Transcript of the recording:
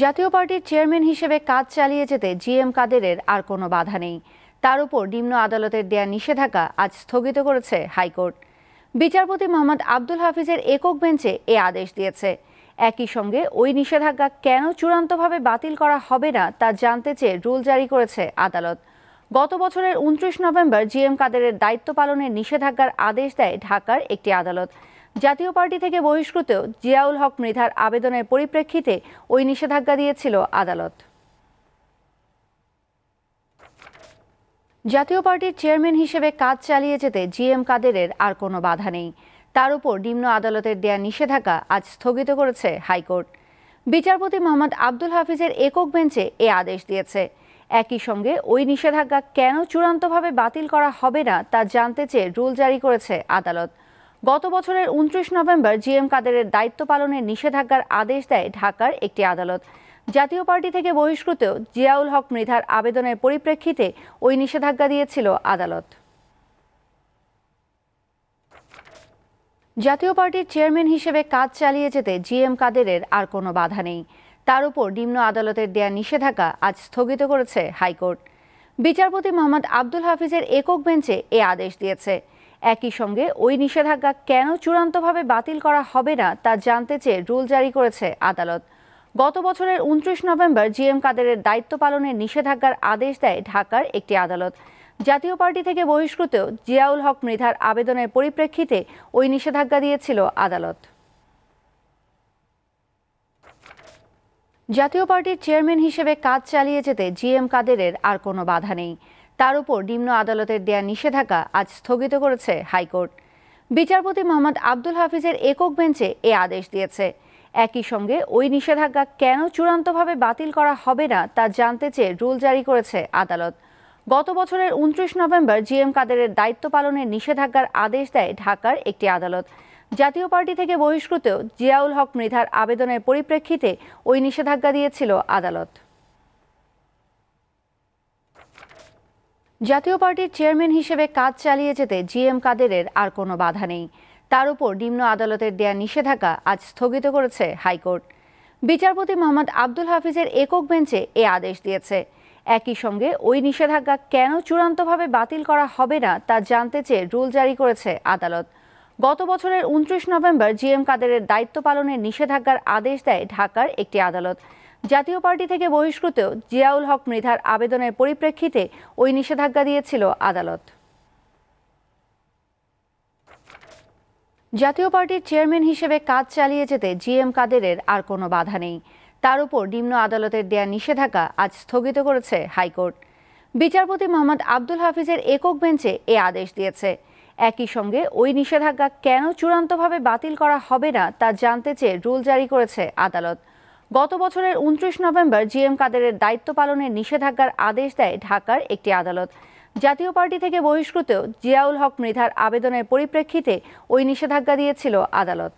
জাতীয় পার্টির চেয়ারম্যান হিসেবে কাজ চালিয়ে যেতে জিএম কাদেরের আর কোনো বাধা নেই তার উপর নিম্ন আদালতের দেয়া নিষেধাজ্ঞা আজ স্থগিত করেছে হাইকোর্ট বিচারপতি মোহাম্মদ আব্দুল হাফিজের একক বেঞ্চে এ আদেশ দিয়েছে একই সঙ্গে ওই নিষেধাজ্ঞা কেন চূড়ান্তভাবে বাতিল করা হবে না তা জানতে চেয়ে রুল জারি করেছে আদালত গত বছরের উনত্রিশ নভেম্বর জিএম কাদেরের দায়িত্ব পালনের নিষেধাজ্ঞার আদেশ দেয় ঢাকার একটি আদালত জাতীয় পার্টি থেকে বহিষ্কৃত জিয়াউল হক মৃধার আবেদনের পরিপ্রেক্ষিতে ওই নিষেধাজ্ঞা দিয়েছিল আদালত জাতীয় পার্টির চেয়ারম্যান হিসেবে কাজ চালিয়ে যেতে জিএম কাদেরের আর কোনো বাধা নেই তার উপর নিম্ন আদালতের দেয়া নিষেধাজ্ঞা আজ স্থগিত করেছে হাইকোর্ট বিচারপতি মোহাম্মদ আব্দুল হাফিজের একক বেঞ্চে এ আদেশ দিয়েছে একই সঙ্গে ওই নিষেধাজ্ঞা কেন চূড়ান্তভাবে বাতিল করা হবে না তা জানতে চেয়ে রুল জারি করেছে আদালত গত বছরের উনত্রিশ নভেম্বর জি এম কাদেরের দায়িত্ব পালনের নিষেধাজ্ঞার আদেশ দেয় ঢাকার একটি আদালত জাতীয় পার্টি থেকে বহিষ্কৃত জিয়াউল হক মৃধার আবেদনের পরিপ্রেক্ষিতে ওই নিষেধাজ্ঞা দিয়েছিল আদালত জাতীয় পার্টির চেয়ারম্যান হিসেবে কাজ চালিয়ে যেতে জিএম কাদেরের আর কোনো বাধা নেই তার উপর নিম্ন আদালতের দেয়া নিষেধাজ্ঞা আজ স্থগিত করেছে হাইকোর্ট বিচারপতি মোহাম্মদ আব্দুল হাফিজের একক বেঞ্চে এ আদেশ দিয়েছে একই সঙ্গে ওই নিষেধাজ্ঞা কেন চূড়ান্তভাবে বাতিল করা হবে না তা জানতে চেয়ে রুল জারি করেছে আদালত গত বছরের উনত্রিশ নভেম্বর জি এম কাদেরের দায়িত্ব পালনের নিষেধাজ্ঞার আদেশ দেয় ঢাকার একটি আদালত জাতীয় পার্টি থেকে বহিষ্কৃত জিয়াউল হক মৃধার আবেদনের পরিপ্রেক্ষিতে ওই নিষেধাজ্ঞা দিয়েছিল আদালত জাতীয় পার্টির চেয়ারম্যান হিসেবে কাজ চালিয়ে যেতে জি এম কাদেরের আর কোনো বাধা নেই তার উপর নিম্ন আদালতের দেয়া নিষেধাজ্ঞা আজ স্থগিত করেছে হাইকোর্ট বিচারপতি মোহাম্মদ আব্দুল হাফিজের একক বেঞ্চে এ আদেশ দিয়েছে একই সঙ্গে ওই নিষেধাজ্ঞা কেন চূড়ান্তভাবে বাতিল করা হবে না তা জানতে চেয়ে রুল জারি করেছে আদালত গত বছরের উনত্রিশ নভেম্বর জি এম কাদেরের দায়িত্ব পালনের নিষেধাজ্ঞার আদেশ দেয় ঢাকার একটি আদালত জাতীয় পার্টি থেকে বহিষ্কৃত জিয়াউল হক মৃধার আবেদনের পরিপ্রেক্ষিতে ওই নিষেধাজ্ঞা দিয়েছিল আদালত জাতীয় পার্টির চেয়ারম্যান হিসেবে কাজ চালিয়ে যেতে জিএম কাদেরের আর কোনো বাধা নেই তার উপর নিম্ন আদালতের দেয়া নিষেধাজ্ঞা আজ স্থগিত করেছে হাইকোর্ট বিচারপতি মোহাম্মদ আব্দুল হাফিজের একক বেঞ্চে এ আদেশ দিয়েছে একই সঙ্গে ওই নিষেধাজ্ঞা কেন চূড়ান্তভাবে বাতিল করা হবে না তা জানতে চেয়ে রুল জারি করেছে আদালত গত বছরের উনত্রিশ নভেম্বর জিএম কাদেরের দায়িত্ব পালনের নিষেধাজ্ঞার আদেশ দেয় ঢাকার একটি আদালত জাতীয় পার্টি থেকে বহিষ্কৃত জিয়াউল হক মৃধার আবেদনের পরিপ্রেক্ষিতে ওই নিষেধাজ্ঞা দিয়েছিল আদালত জাতীয় পার্টির চেয়ারম্যান হিসেবে কাজ চালিয়ে যেতে জিএম কাদেরের আর কোনো বাধা নেই তার উপর নিম্ন আদালতের দেয়া নিষেধাজ্ঞা আজ স্থগিত করেছে হাইকোর্ট বিচারপতি মোহাম্মদ আব্দুল হাফিজের একক বেঞ্চে এ আদেশ দিয়েছে একই সঙ্গে ওই নিষেধাজ্ঞা কেন চূড়ান্তভাবে বাতিল করা হবে না তা জানতে চেয়ে রুল জারি করেছে আদালত গত বছরের উনত্রিশ নভেম্বর জিএম কাদেরের দায়িত্ব পালনের নিষেধাজ্ঞার আদেশ দেয় ঢাকার একটি আদালত জাতীয় পার্টি থেকে বহিষ্কৃত জিয়াউল হক মৃধার আবেদনের পরিপ্রেক্ষিতে ওই নিষেধাজ্ঞা দিয়েছিল আদালত